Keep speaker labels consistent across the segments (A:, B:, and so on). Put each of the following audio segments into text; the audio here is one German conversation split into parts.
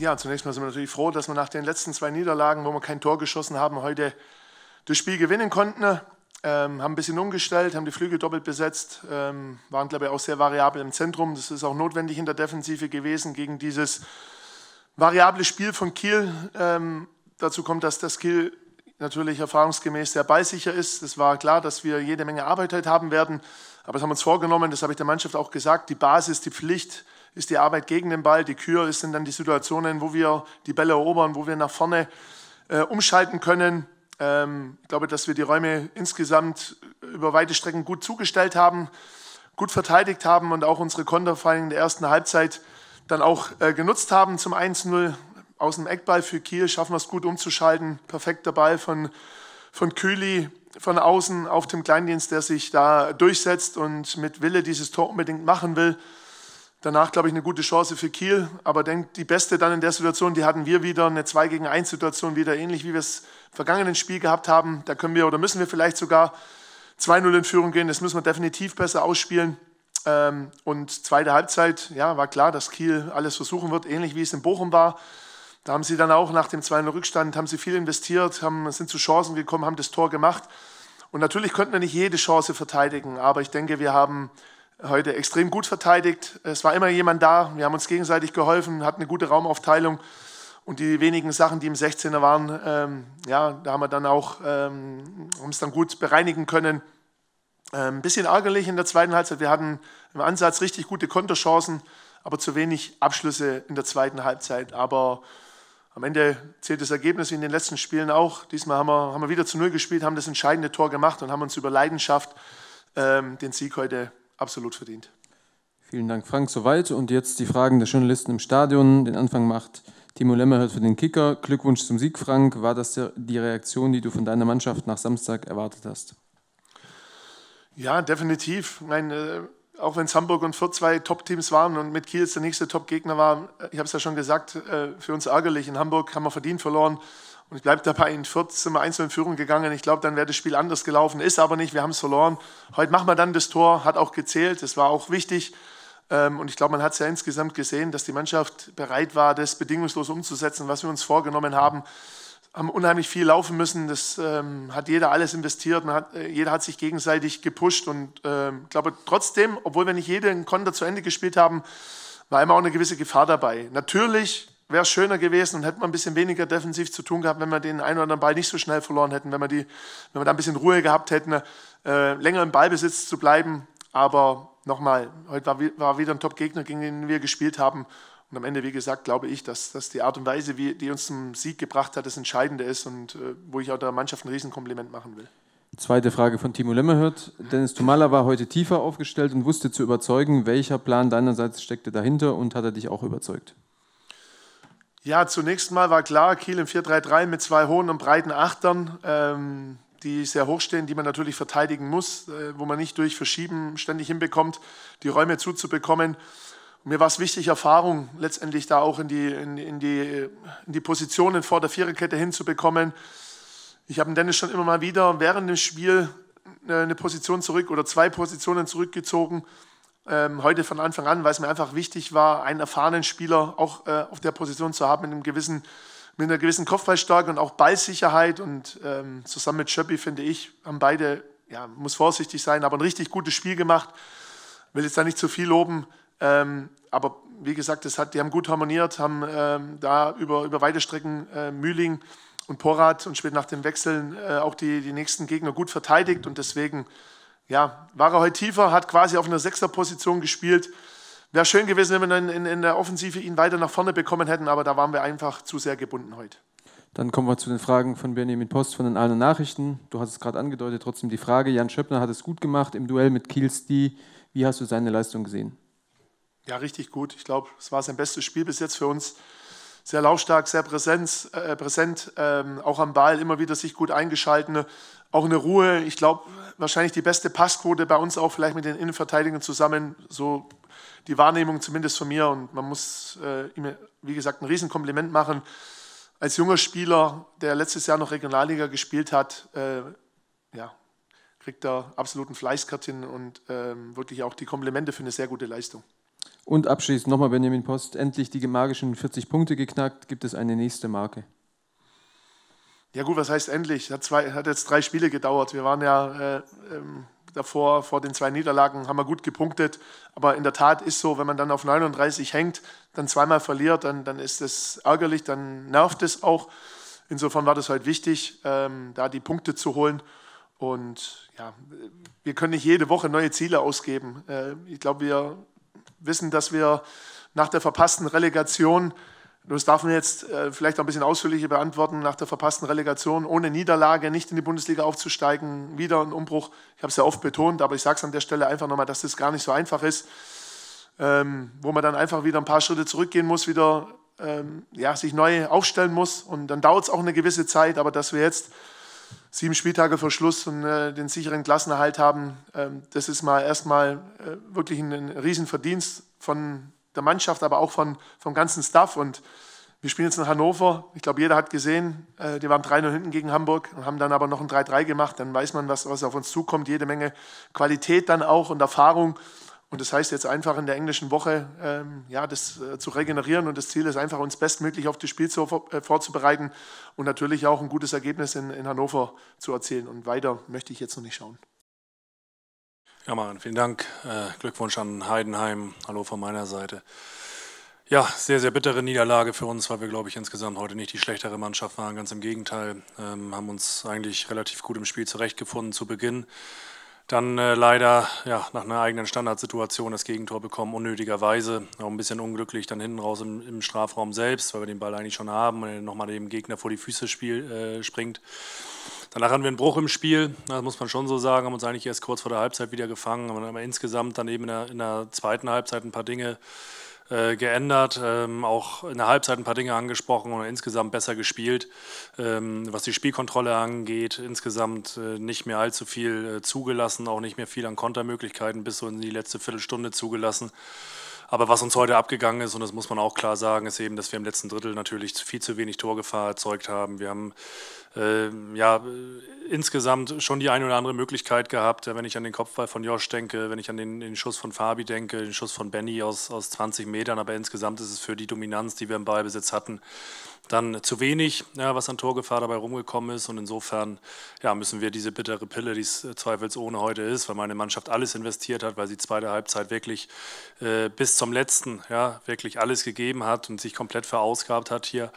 A: Ja, zunächst mal sind wir natürlich froh, dass wir nach den letzten zwei Niederlagen, wo wir kein Tor geschossen haben, heute das Spiel gewinnen konnten. Ähm, haben ein bisschen umgestellt, haben die Flügel doppelt besetzt, ähm, waren, glaube ich, auch sehr variabel im Zentrum. Das ist auch notwendig in der Defensive gewesen gegen dieses variable Spiel von Kiel. Ähm, dazu kommt, dass das Kiel natürlich erfahrungsgemäß sehr ballsicher ist. Es war klar, dass wir jede Menge Arbeit halt haben werden. Aber das haben wir uns vorgenommen, das habe ich der Mannschaft auch gesagt, die Basis, die Pflicht, ist die Arbeit gegen den Ball, die Kür sind dann die Situationen, wo wir die Bälle erobern, wo wir nach vorne äh, umschalten können. Ähm, ich glaube, dass wir die Räume insgesamt über weite Strecken gut zugestellt haben, gut verteidigt haben und auch unsere Konter in der ersten Halbzeit dann auch äh, genutzt haben zum 1-0. Aus dem Eckball für Kiel schaffen wir es gut umzuschalten. Perfekter Ball von, von Kühli von außen auf dem Kleindienst, der sich da durchsetzt und mit Wille dieses Tor unbedingt machen will. Danach, glaube ich, eine gute Chance für Kiel. Aber denkt, die beste dann in der Situation, die hatten wir wieder, eine 2 gegen 1 Situation, wieder ähnlich wie wir es im vergangenen Spiel gehabt haben. Da können wir oder müssen wir vielleicht sogar 2-0 in Führung gehen. Das müssen wir definitiv besser ausspielen. Ähm, und zweite Halbzeit, ja, war klar, dass Kiel alles versuchen wird, ähnlich wie es in Bochum war. Da haben sie dann auch nach dem 2-0 Rückstand, haben sie viel investiert, haben, sind zu Chancen gekommen, haben das Tor gemacht. Und natürlich könnten wir nicht jede Chance verteidigen, aber ich denke, wir haben heute extrem gut verteidigt. Es war immer jemand da. Wir haben uns gegenseitig geholfen, hatten eine gute Raumaufteilung. Und die wenigen Sachen, die im 16er waren, ähm, ja, da haben wir dann auch ähm, es dann gut bereinigen können. Ein ähm, bisschen ärgerlich in der zweiten Halbzeit. Wir hatten im Ansatz richtig gute Konterchancen, aber zu wenig Abschlüsse in der zweiten Halbzeit. Aber am Ende zählt das Ergebnis wie in den letzten Spielen auch. Diesmal haben wir, haben wir wieder zu Null gespielt, haben das entscheidende Tor gemacht und haben uns über Leidenschaft ähm, den Sieg heute absolut verdient. Vielen Dank, Frank. Soweit. Und jetzt die Fragen der Journalisten im Stadion. Den Anfang macht Timo Lemmerhört für den Kicker. Glückwunsch zum Sieg, Frank. War das die Reaktion, die du von deiner Mannschaft nach Samstag erwartet hast? Ja, definitiv. Ich meine, äh, auch wenn es Hamburg und Fürth zwei Top-Teams waren und mit Kiel der nächste Top-Gegner war, äh, ich habe es ja schon gesagt, äh, für uns ärgerlich. In Hamburg haben wir verdient verloren. Und ich bleibe dabei, in Fürth sind wir einzeln in Führung gegangen. Ich glaube, dann wäre das Spiel anders gelaufen. Ist aber nicht, wir haben es verloren. Heute machen wir dann das Tor, hat auch gezählt, das war auch wichtig. Ähm, und ich glaube, man hat es ja insgesamt gesehen, dass die Mannschaft bereit war, das bedingungslos umzusetzen, was wir uns vorgenommen haben. Haben unheimlich viel laufen müssen. Das ähm, hat jeder alles investiert. Hat, äh, jeder hat sich gegenseitig gepusht. Und äh, ich glaube trotzdem, obwohl wir nicht jeden Konter zu Ende gespielt haben, war immer auch eine gewisse Gefahr dabei. Natürlich wäre schöner gewesen und hätte man ein bisschen weniger defensiv zu tun gehabt, wenn wir den einen oder anderen Ball nicht so schnell verloren hätten, wenn wir, die, wenn wir da ein bisschen Ruhe gehabt hätten, äh, länger im Ballbesitz zu bleiben. Aber nochmal, heute war, war, wieder ein Top-Gegner, gegen den wir gespielt haben. Und am Ende, wie gesagt, glaube ich, dass, dass die Art und Weise, wie, die uns zum Sieg gebracht hat, das Entscheidende ist und äh, wo ich auch der Mannschaft ein Riesenkompliment machen will. Zweite Frage von Timo Lemmerhirt. Dennis Tumala war heute tiefer aufgestellt und wusste zu überzeugen. Welcher Plan deinerseits steckte dahinter und hat er dich auch überzeugt? Ja, zunächst mal war klar, Kiel im 4-3-3 mit zwei hohen und breiten Achtern, ähm, die sehr hoch stehen, die man natürlich verteidigen muss, äh, wo man nicht durch Verschieben ständig hinbekommt, die Räume zuzubekommen. Und mir war es wichtig, Erfahrung letztendlich da auch in die, in, in, die, in die Positionen vor der Viererkette hinzubekommen. Ich habe Dennis schon immer mal wieder während dem Spiel äh, eine Position zurück oder zwei Positionen zurückgezogen ähm, heute von Anfang an, weil es mir einfach wichtig war, einen erfahrenen Spieler auch äh, auf der Position zu haben mit einem gewissen mit einer gewissen Kopfballstärke und auch Ballsicherheit und ähm, zusammen mit Schöppi, finde ich, haben beide, ja, muss vorsichtig sein, aber ein richtig gutes Spiel gemacht. Will jetzt da nicht zu viel loben, ähm, aber wie gesagt, das hat, die haben gut harmoniert, haben ähm, da über, über weite Strecken äh, Mühling und Porat und spät nach dem Wechseln äh, auch die, die nächsten Gegner gut verteidigt und deswegen ja, war er heute tiefer, hat quasi auf einer sechster Position gespielt. Wäre schön gewesen, wenn wir in, in, in, der Offensive ihn weiter nach vorne bekommen hätten, aber da waren wir einfach zu sehr gebunden heute. Dann kommen wir zu den Fragen von Benjamin Post von den allen Nachrichten. Du hast es gerade angedeutet, trotzdem die Frage. Jan Schöppner hat es gut gemacht im Duell mit Kiel Stee. Wie hast du seine Leistung gesehen? Ja, richtig gut. Ich glaube, es war sein bestes Spiel bis jetzt für uns. Sehr laufstark, sehr präsent, äh, präsent ähm, auch am Ball, immer wieder sich gut eingeschalten. Auch eine Ruhe, ich glaube, wahrscheinlich die beste Passquote bei uns auch vielleicht mit den Innenverteidigern zusammen, so die Wahrnehmung zumindest von mir. Und man muss äh, ihm, wie gesagt, ein Riesenkompliment machen. Als junger Spieler, der letztes Jahr noch Regionalliga gespielt hat, äh, ja, kriegt er absoluten Fleißkartin und ähm, wirklich auch die Komplimente für eine sehr gute Leistung. Und abschließend nochmal Benjamin Post, endlich die magischen 40 Punkte geknackt, gibt es eine nächste Marke? Ja gut, was heißt endlich? Hat, zwei, hat jetzt drei Spiele gedauert. Wir waren ja äh, ähm, davor, vor den zwei Niederlagen, haben wir gut gepunktet. Aber in der Tat ist so, wenn man dann auf 39 hängt, dann zweimal verliert, dann, dann ist das ärgerlich, dann nervt es auch. Insofern war das halt wichtig, ähm, da die Punkte zu holen. Und ja, wir können nicht jede Woche neue Ziele ausgeben. Äh, ich glaube, wir wissen, dass wir nach der verpassten Relegation das darf man jetzt äh, vielleicht auch ein bisschen ausführlicher beantworten nach der verpassten Relegation, ohne Niederlage, nicht in die Bundesliga aufzusteigen, wieder ein Umbruch. Ich habe es ja oft betont, aber ich sage es an der Stelle einfach nochmal, dass das gar nicht so einfach ist, ähm, wo man dann einfach wieder ein paar Schritte zurückgehen muss, wieder ähm, ja, sich neu aufstellen muss und dann dauert es auch eine gewisse Zeit, aber dass wir jetzt sieben Spieltage vor Schluss und äh, den sicheren Klassenerhalt haben, ähm, das ist mal erstmal äh, wirklich ein, ein Riesenverdienst von der Mannschaft, aber auch von, vom ganzen Staff. Und wir spielen jetzt in Hannover. Ich glaube, jeder hat gesehen, äh, die waren 3-0 hinten gegen Hamburg und haben dann aber noch ein 3-3 gemacht. Dann weiß man, was, was auf uns zukommt. Jede Menge Qualität dann auch und Erfahrung. Und das heißt jetzt einfach in der englischen Woche, ähm, ja, das äh, zu regenerieren. Und das Ziel ist einfach, uns bestmöglich auf das Spiel zu, äh, vorzubereiten und natürlich auch ein gutes Ergebnis in, in Hannover zu erzielen. Und weiter möchte ich jetzt noch nicht schauen.
B: Ja, Maren, vielen Dank. Äh, Glückwunsch an Heidenheim. Hallo von meiner Seite. Ja, sehr, sehr bittere Niederlage für uns, weil wir, glaube ich, insgesamt heute nicht die schlechtere Mannschaft waren. Ganz im Gegenteil, ähm, haben uns eigentlich relativ gut im Spiel zurechtgefunden zu Beginn. Dann äh, leider ja, nach einer eigenen Standardsituation das Gegentor bekommen, unnötigerweise. Auch ein bisschen unglücklich dann hinten raus im, im Strafraum selbst, weil wir den Ball eigentlich schon haben und er nochmal dem Gegner vor die Füße spiel, äh, springt. Danach hatten wir einen Bruch im Spiel, ne, das muss man schon so sagen, haben uns eigentlich erst kurz vor der Halbzeit wieder gefangen, haben aber insgesamt dann eben in der, in der zweiten Halbzeit ein paar Dinge äh, geändert, ähm, auch in der Halbzeit ein paar Dinge angesprochen und insgesamt besser gespielt, ähm, was die Spielkontrolle angeht, insgesamt äh, nicht mehr allzu viel äh, zugelassen, auch nicht mehr viel an Kontermöglichkeiten bis so in die letzte Viertelstunde zugelassen. Aber was uns heute abgegangen ist, und das muss man auch klar sagen, ist eben, dass wir im letzten Drittel natürlich viel zu wenig Torgefahr erzeugt haben. Wir haben ähm, äh, ja insgesamt schon die eine oder andere Möglichkeit gehabt, wenn ich an den Kopfball von Josh denke, wenn ich an den, den Schuss von Fabi denke, den Schuss von Benny aus, aus 20 Metern. Aber insgesamt ist es für die Dominanz, die wir im Ballbesitz hatten, dann zu wenig, ja, was an Torgefahr dabei rumgekommen ist. Und insofern ja, müssen wir diese bittere Pille, die es äh, zweifelsohne heute ist, weil meine Mannschaft alles investiert hat, weil sie zweite Halbzeit wirklich äh, bis zum letzten ja, wirklich alles gegeben hat und sich komplett verausgabt hat hier,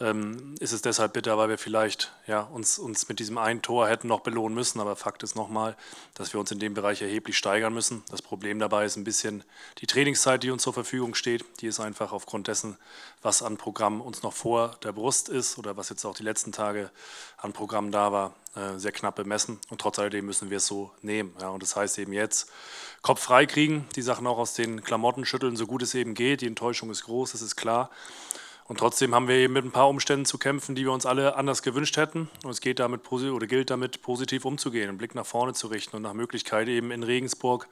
B: ähm, ist es deshalb bitter, weil wir vielleicht ja, uns, uns mit diesem einen Tor hätten noch belohnen müssen. Aber Fakt ist nochmal, dass wir uns in dem Bereich erheblich steigern müssen. Das Problem dabei ist ein bisschen die Trainingszeit, die uns zur Verfügung steht. Die ist einfach aufgrund dessen, was an Programm uns noch vor der Brust ist oder was jetzt auch die letzten Tage an Programm da war, äh, sehr knapp bemessen. Und trotz alledem müssen wir es so nehmen. Ja. Und das heißt eben jetzt, Kopf frei kriegen, die Sachen auch aus den Klamotten schütteln, so gut es eben geht. Die Enttäuschung ist groß, das ist klar. Und trotzdem haben wir eben mit ein paar Umständen zu kämpfen, die wir uns alle anders gewünscht hätten. Und es geht damit oder gilt damit, positiv umzugehen, einen Blick nach vorne zu richten und nach Möglichkeit eben in Regensburg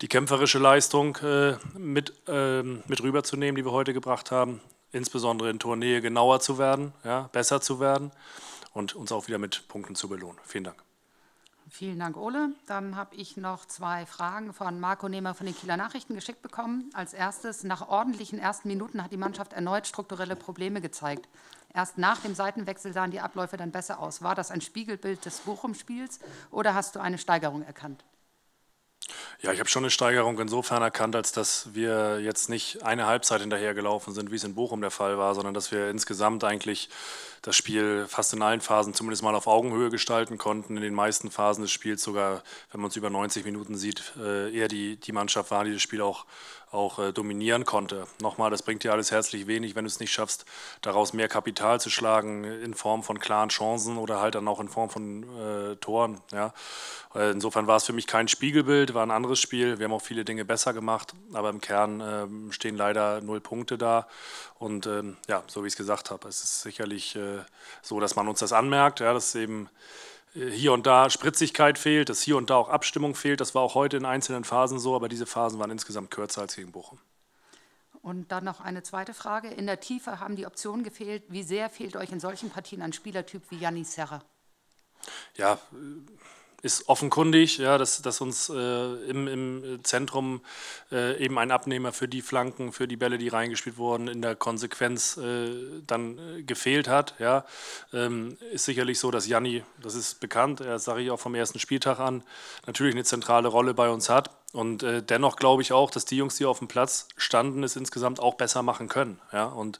B: die kämpferische Leistung äh, mit, äh, mit rüberzunehmen, die wir heute gebracht haben, insbesondere in Tournee genauer zu werden, ja, besser zu werden und uns auch wieder mit Punkten zu belohnen. Vielen Dank.
A: Vielen Dank, Ole. Dann habe ich noch zwei Fragen von Marco Nehmer von den Kieler Nachrichten geschickt bekommen. Als erstes, nach ordentlichen ersten Minuten hat die Mannschaft erneut strukturelle Probleme gezeigt. Erst nach dem Seitenwechsel sahen die Abläufe dann besser aus. War das ein Spiegelbild des Bochum-Spiels oder hast du eine Steigerung erkannt?
B: Ja, ich habe schon eine Steigerung insofern erkannt, als dass wir jetzt nicht eine Halbzeit hinterhergelaufen sind, wie es in Bochum der Fall war, sondern dass wir insgesamt eigentlich das Spiel fast in allen Phasen zumindest mal auf Augenhöhe gestalten konnten. In den meisten Phasen des Spiels sogar, wenn man es über 90 Minuten sieht, äh, eher die, die Mannschaft war, die das Spiel auch, auch äh, dominieren konnte. Nochmal, das bringt dir alles herzlich wenig, wenn du es nicht schaffst, daraus mehr Kapital zu schlagen in Form von klaren Chancen oder halt dann auch in Form von äh, Toren. Ja. Äh, insofern war es für mich kein Spiegelbild, war ein anderes Spiel. Wir haben auch viele Dinge besser gemacht, aber im Kern äh, stehen leider null Punkte da. Und ähm, ja, so wie ich es gesagt habe, es ist sicherlich äh, so, dass man uns das anmerkt, ja, dass eben äh, hier und da Spritzigkeit fehlt, dass hier und da auch Abstimmung fehlt. Das war auch heute in einzelnen Phasen so, aber diese Phasen waren insgesamt kürzer als gegen Bochum.
A: Und dann noch eine zweite Frage. In der Tiefe haben die Optionen gefehlt. Wie sehr fehlt euch in solchen Partien ein Spielertyp wie Janis Serra?
B: Ja, äh, ist offenkundig, ja, dass, dass uns äh, im, im Zentrum äh, eben ein Abnehmer für die Flanken, für die Bälle, die reingespielt wurden, in der Konsequenz äh, dann äh, gefehlt hat. Ja. Ähm, ist sicherlich so, dass Janni, das ist bekannt, das sage ich auch vom ersten Spieltag an, natürlich eine zentrale Rolle bei uns hat. Und äh, dennoch glaube ich auch, dass die Jungs, die auf dem Platz standen, es insgesamt auch besser machen können. Ja? Und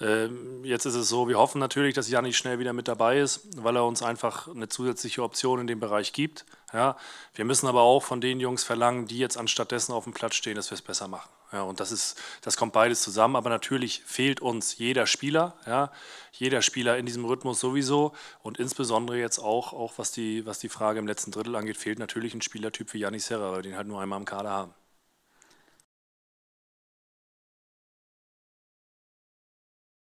B: äh, jetzt ist es so, wir hoffen natürlich, dass Janik schnell wieder mit dabei ist, weil er uns einfach eine zusätzliche Option in dem Bereich gibt. Ja, wir müssen aber auch von den Jungs verlangen, die jetzt anstattdessen auf dem Platz stehen, dass wir es besser machen. Ja, und das ist, das kommt beides zusammen. Aber natürlich fehlt uns jeder Spieler, ja, jeder Spieler in diesem Rhythmus sowieso und insbesondere jetzt auch, auch was die, was die Frage im letzten Drittel angeht, fehlt natürlich ein Spielertyp wie Janis Serra, weil wir den halt nur einmal im Kader haben.